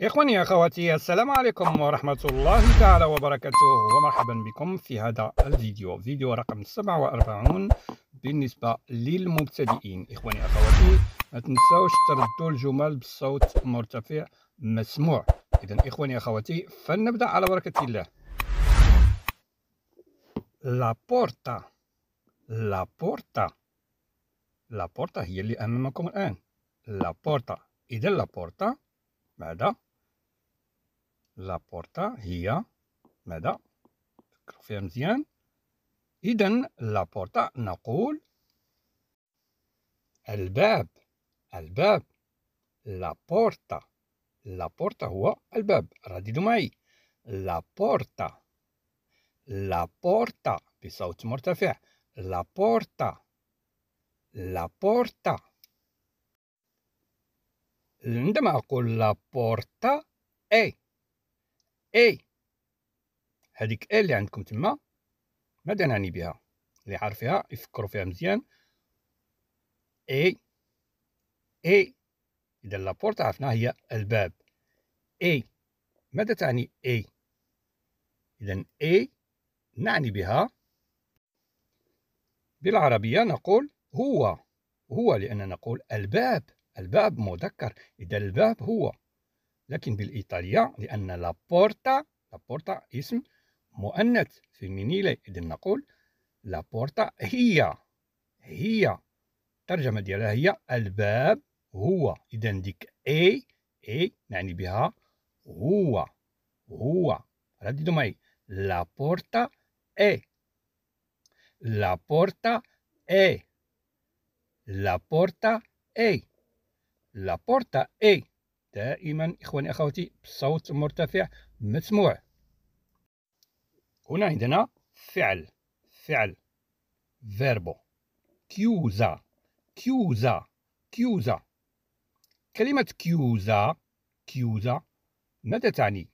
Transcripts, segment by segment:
إخواني أخواتي السلام عليكم ورحمة الله تعالى وبركاته ومرحبا بكم في هذا الفيديو فيديو رقم 47 بالنسبة للمبتدئين إخواني أخواتي لا تنساوش تردوا الجمل بصوت مرتفع مسموع إذا إخواني أخواتي فلنبدأ على بركة الله لا بورتا لا بورتا لا بورتا هي اللي أمامكم الآن لا بورتا إذا لا بورتا ماذا لابورتا هي ماذا فكروا فيها مزيان اذا لابورتا نقول الباب الباب لابورتا لابورتا هو الباب رددوا معي لابورتا لابورتا بصوت مرتفع لابورتا لابورتا عندما أقول لابورتا أي اي هذيك ال اللي عندكم تما ماذا نعني بها اللي عارفها يفكروا فيها مزيان اي اي اذا لابورت عرفنا هي الباب اي ماذا تعني اي اذا اي نعني بها بالعربيه نقول هو هو لان نقول الباب الباب مذكر اذا الباب هو لكن بالإيطالية لأن لابورتا لابورتا اسم مؤنث فيمينيلي إذن نقول لابورتا هي هي الترجمة ديالها هي الباب هو إذن ديك إي إي نعني بها هو هو رددوا معي لابورتا إي لابورتا إي لابورتا إي لابورتا إي دائما إخواني أخواتي بصوت مرتفع مسموع هنا عندنا فعل فعل فيربو كيوزا كيوزا كيوزا كلمة كيوزا كيوزا ماذا تعني؟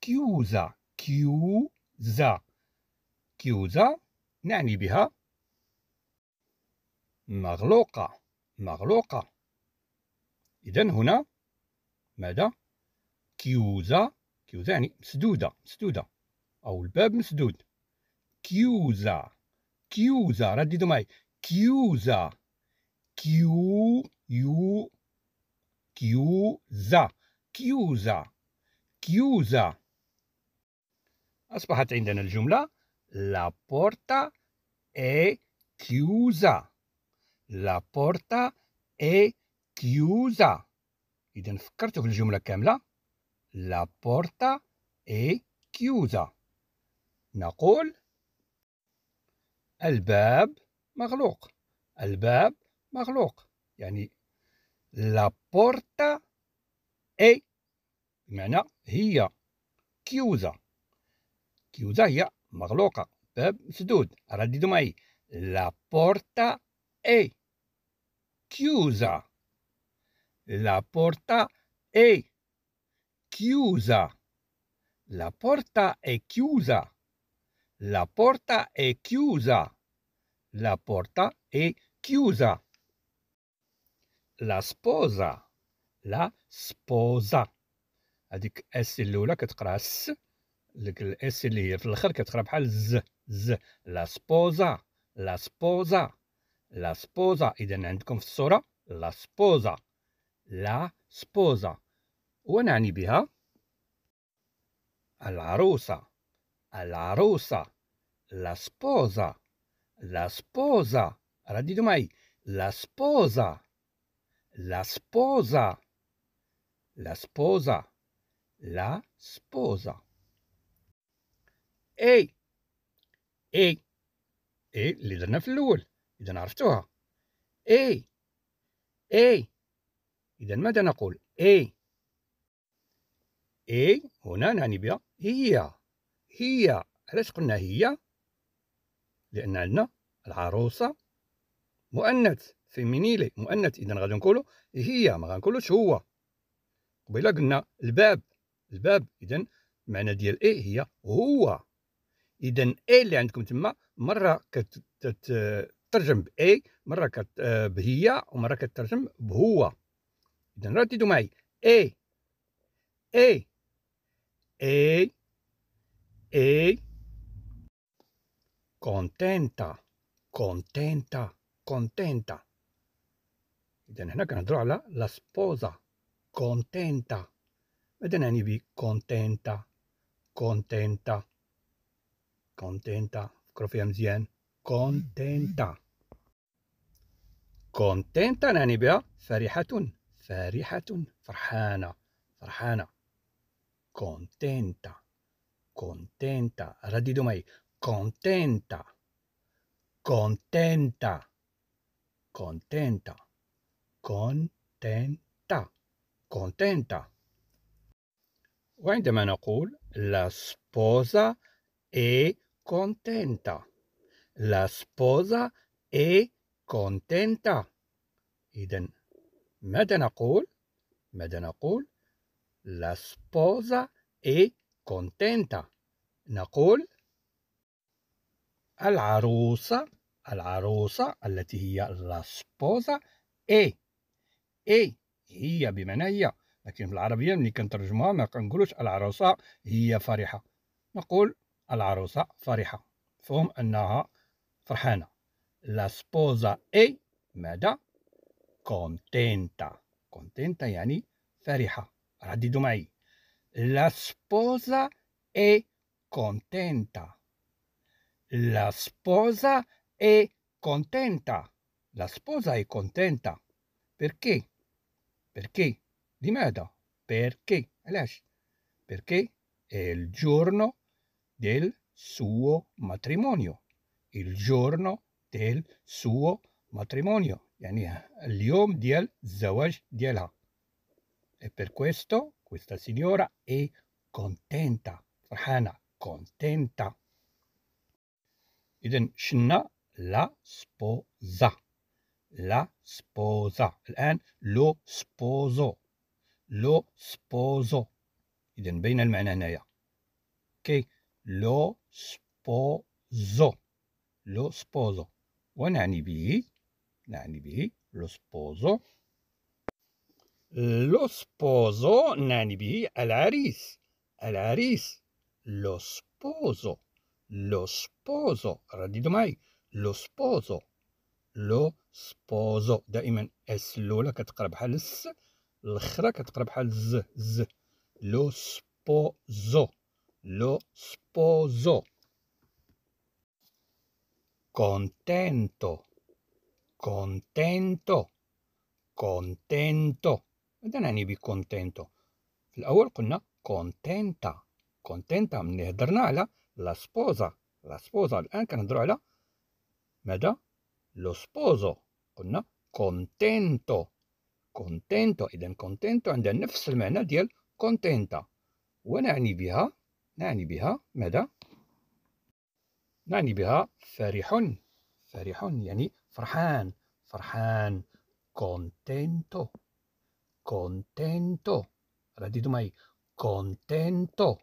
كيوزا كيوزا كيوزا نعني بها مغلوقة مغلوقة إذا هنا ماذا chiusa chiusa يعني مسدودة مسدودة أو الباب مسدود chiusa chiusa رددوا معي chiusa chiu يو chiusa chiusa chiusa أصبحت عندنا الجملة La porta è chiusa. La porta è chiusa. إذا فكرتوا في الجملة كاملة لا بورتا إي كيوزا نقول الباب مغلوق الباب مغلوق يعني لا بورتا إي بمعنى هي كيوزا كيوزا هي مغلوقة باب مسدود رددوا معي لا بورتا إي كيوزا La porta è chiusa. La porta è chiusa. La porta è chiusa. La porta è chiusa. La sposa. La sposa. هذيك اس الاولى كتقرا س ديك الاس اللي هي في الاخر كتقرا بحال ز ز لا سبوزا لا سبوزا لا سبوزا اذا عندكم في الصوره لا سبوزا لا سبوزا ونعني بها العروسة العروسة لا سبوزا لا سبوزا رددوا معي لا سبوزا لا سبوزا لا سبوزا لا سبوزا اي اي اي اللي درنا في الاول اذا عرفتوها اي اي إذا ماذا نقول؟ A A هنا نعني بها هي هي علاش قلنا هي؟ لأن عندنا العروسة مؤنث فيمينيلي مؤنث إذا غادي نقولو هي ما غنقولوش هو قبيلا قلنا الباب الباب إذا المعنى ديال إي هي هو إذا إي اللي عندكم تما مرة كتترجم ب مرة كت بهي ومرة كترجم بهو Então não titubeie. Ei, ei, ei, ei. Contenta, contenta, contenta. إذا هنا كنهضروا على لا سبوزا كونتينتا ماذا نعني ب كونتينتا كونتينتا كونتينتا فكروا فيها مزيان كونتينتا كونتينتا نعني بها فرحة فارحة فرحانة فرحانة contenta contenta رددوا معي contenta contenta contenta contenta contenta وعندما نقول la sposa è contenta la sposa è contenta إذن ماذا نقول؟ ماذا نقول؟ La sposa è contenta. نقول العروسة العروسة التي هي لا سبوزا اي اي هي بمعنى هي لكن في العربية ملي كنترجموها ما كنقولوش العروسة هي فرحة نقول العروسة فرحة فهم أنها فرحانة لا سبوزا اي ماذا contenta contenta يعني فرحة رددوا معي la sposa è contenta la sposa è contenta la sposa è contenta perché perché لماذا perché علاش perché è il giorno del suo matrimonio il giorno del suo matrimonio matrimonio, يعني اليوم ديال الزواج ديالها. E per questo questa signora è contenta, فرحانة, contenta. إذا شنا لا سبوزا لا سبوزا الآن لو سبوزو لو سبوزو إذا بين المعنى هنايا كي لو سبوزو لو سبوزو ونعني به نعني به لو سبوزو لو سبوزو نعني به العريس العريس لو سبوزو لو سبوزو رددوا معي لو سبوزو لو سبوزو دائما اس الاولى كتقرا بحال الس الاخرى كتقرا بحال ز ز لو سبوزو لو سبوزو contento contento contento ماذا نعني بكونتينتو في الأول قلنا كونتينتا كونتينتا ملي هضرنا على لا سبوزا لا سبوزا الآن كنهضرو على ماذا لو سبوزو قلنا كونتينتو كونتينتو إذا كونتينتو عندها نفس المعنى ديال كونتينتا ونعني بها نعني بها ماذا نعني بها فرح فرح يعني Farhan, Farhan, contento, contento. Radito mai, contento,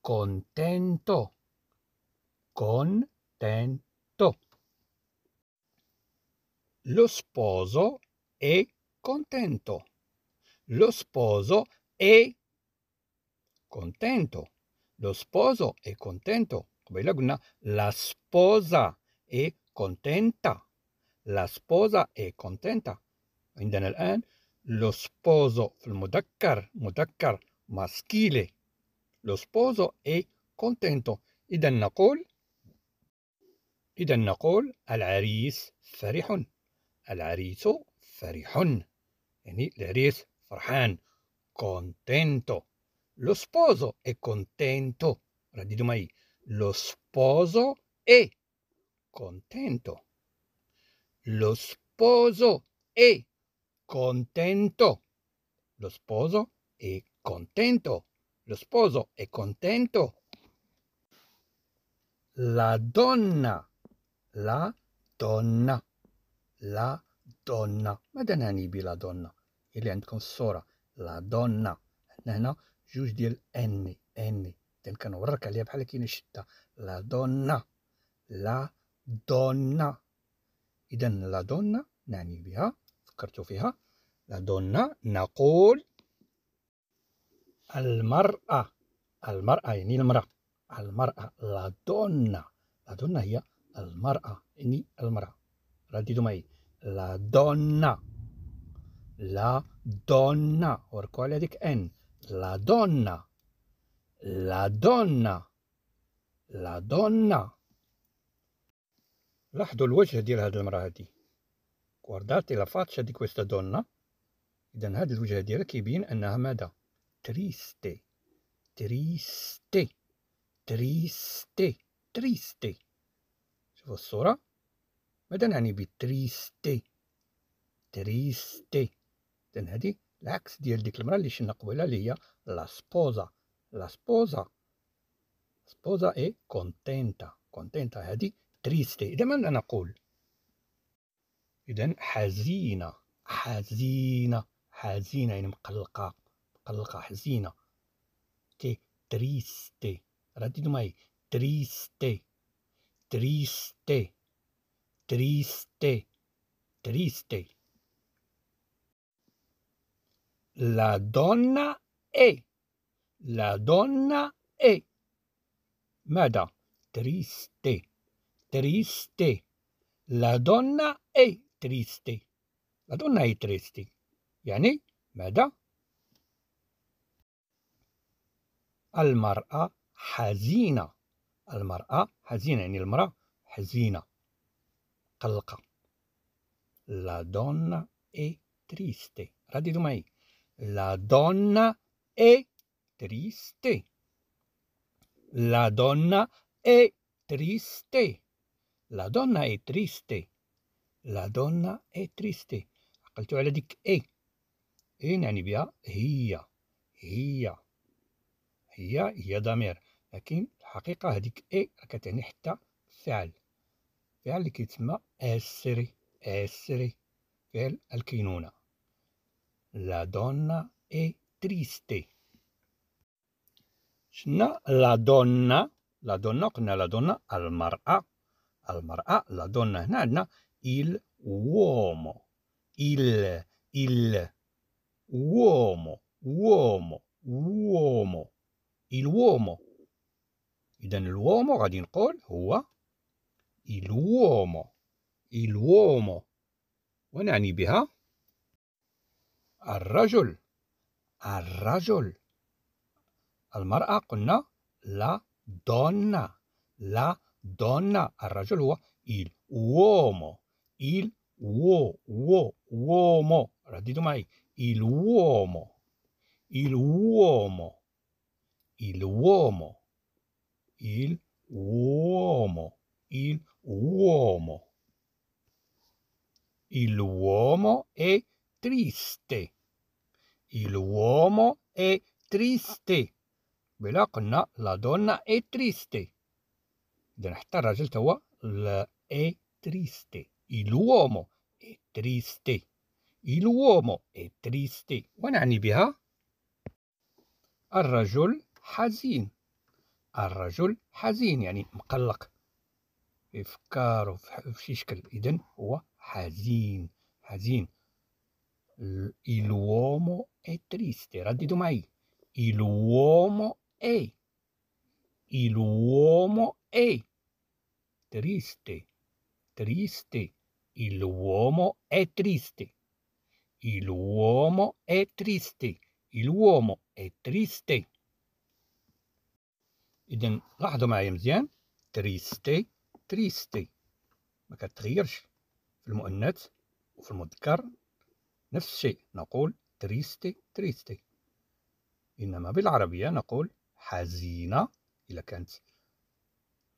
contento, contento. Lo sposo è contento. Lo sposo è contento. Lo sposo è contento. La sposa è contenta la sposa è contenta عندنا الآن eh, lo sposo في المذكر مذكر maschile lo sposo è contento Idan إذا نقول إذا نقول العريس فرح العريس فرح يعني l'aris فرحان contento lo sposo è contento رددوا معي lo sposo è contento. Lo sposo è contento. Lo sposo è contento. Lo sposo è contento. La donna. La donna. La donna. ماذا نعني بلا donna؟ اللي عندكم الصورة لا دونا عندنا هنا جوج ديال اني اني كنورك عليها بحال كاينه شده لا دونا لا دونا إذا لا دونا نعني بها فكرت فيها لا دونا نقول المرأة المرأة يعني المرأة المرأة لا دونا لا دونا هي المرأة يعني المرأة رددوا معي لا دونا لا دونا وركوا على ديك ان لا دونا لا دونا لا دونا. لاحظوا الوجه ديال هاد المراه هادي كوارداتي لافاتشا فاتشا دي كويستا دونا اذا هاد الوجه ديالها كيبين انها ماذا تريستي تريستي تريستي تريستي شوفوا الصوره ماذا نعني بتريستي تريستي اذا هادي العكس ديال ديك المراه اللي شنا قبيله اللي هي لا سبوزا لا سبوزا سبوزا اي كونتينتا كونتينتا هادي تريستي إذا ماذا نقول إذا حزينة حزينة حزينة يعني مقلقة مقلقة حزينة تي تريستي رددوا معي تريستي تريستي تريستي تريستي لا دونا اي لا دونا اي ماذا؟ تريستي triste. La donna è triste. La donna è triste. يعني ماذا؟ المرأة حزينة المرأة حزينة يعني المرأة حزينة قلقة La donna è triste. Radito mai. La donna è triste. La donna è triste. لا دonna اي تريستي لا دonna اي تريستي عقلتو على ديك اي اي نعني بها هي هي هي هي ضمير لكن الحقيقه هذيك اي كتعني حتى فعل فعل اللي كيتسمى اسري اسري فعل الكينونه لا دونا اي تريستي شنا لا دونا لا دونا قلنا لا دونا المراه المرأة لا دونة هنا عندنا il uomo il il uomo uomo uomo il uomo إذا الوومو غادي نقول هو il uomo il uomo ونعني بها الرجل الرجل المرأة قلنا لا دونا لا donna a Rajolua, il uomo, il uo, uo, uomo, radito mai, il uomo, il uomo, il uomo, il uomo, il uomo. Il uomo è triste. Il uomo è triste. Belakna, la donna è triste. اذا حتى الراجل توا اي تريستي الومو اي تريستي الومو اي تريستي ونعني بها الرجل حزين الرجل حزين يعني مقلق افكار في شي شكل اذا هو حزين حزين il uomo è triste raddido معي il uomo è il uomo E. triste, triste, il uomo è triste. Il uomo è triste. Il uomo è triste. إذن لاحظوا معايا مزيان تريستي تريستي ما كتغيرش في المؤنث وفي المذكر نفس الشيء نقول تريستي تريستي إنما بالعربية نقول حزينة إذا كانت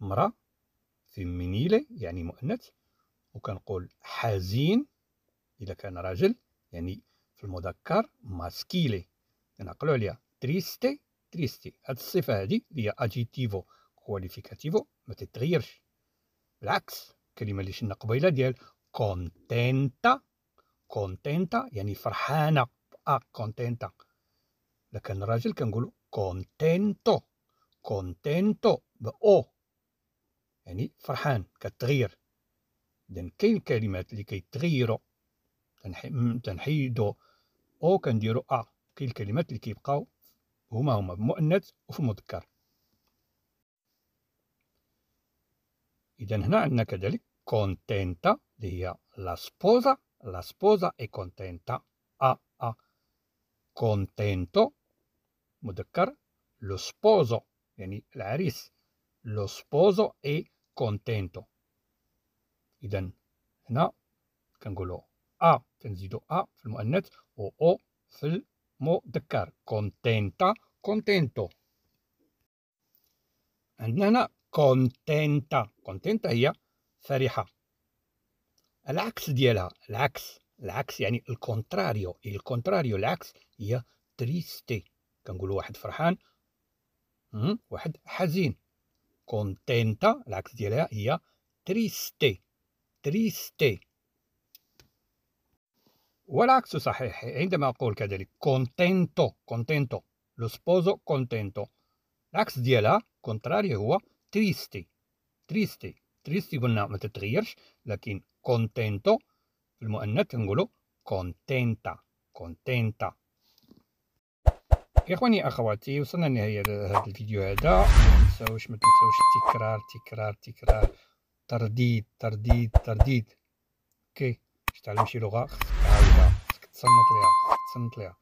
امرأة فيمينيلي يعني مؤنث وكنقول حزين إذا كان راجل يعني في المذكر ماسكيلي كنعقلو عليها تريستي تريستي هاد الصفة هادي اللي هي أجيتيفو كواليفيكاتيفو ما تتغيرش بالعكس الكلمة اللي شنا قبيلة ديال كونتينتا كونتينتا يعني فرحانة أ كونتينتا إذا كان راجل كنقولو كونتينتو كونتينتو بأو يعني فرحان كتغير اذا كاين كلمات اللي كيتغيروا تنحيدو او كنديرو ا آه، كاين الكلمات اللي كيبقاو هما هما في المؤنث وفي المذكر اذا هنا عندنا كذلك كونتينتا اللي هي لا سبوزا لا سبوزا اي كونتينتا ا آه، ا آه. كونتينتو مذكر لو سبوزو يعني العريس لو سبوزو اي كونتينتو اذا هنا كنقولوا ا تنزيدوا ا في المؤنث و او في المذكر كونتينتا كونتينتو عندنا هنا كونتينتا كونتينتا هي فرحه العكس ديالها العكس العكس يعني الكونتراريو إيه، الكونتراريو العكس هي تريستي كنقولوا واحد فرحان واحد حزين كونتينتا العكس ديالها هي تريستي تريستي والعكس صحيح عندما أقول كذلك كونتينتو كونتينتو لو سبوزو كونتينتو العكس ديالها كونتراري هو تريستي تريستي تريستي قلنا ما تتغيرش لكن كونتينتو المؤنث نقولو كونتينتا كونتينتا يا اخواني اخواتي وصلنا لنهايه هذا الفيديو هذا ما تنساوش ما تنساوش التكرار تكرار تكرار ترديد ترديد ترديد اوكي باش تعلم شي لغه خصك تعاودها خصك تصنت ليها تصنت ليها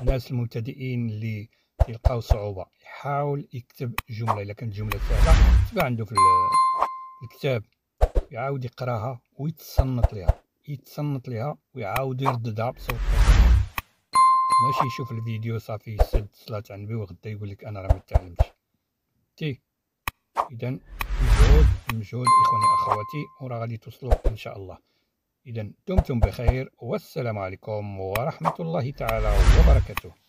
الناس المبتدئين اللي يلقاو صعوبه يحاول يكتب جمله الا كانت جمله سهله تبع عنده في الكتاب يعاود يقراها ويتصنت ليها يتصنت ليها ويعاود يرددها بصوت ماشي يشوف الفيديو صافي يسد صلاة على النبي وغدا يقول لك انا راه ما تعلمتش تي اذا مجهود مجهود اخواني اخواتي وراه غادي توصلوا ان شاء الله اذا دمتم بخير والسلام عليكم ورحمه الله تعالى وبركاته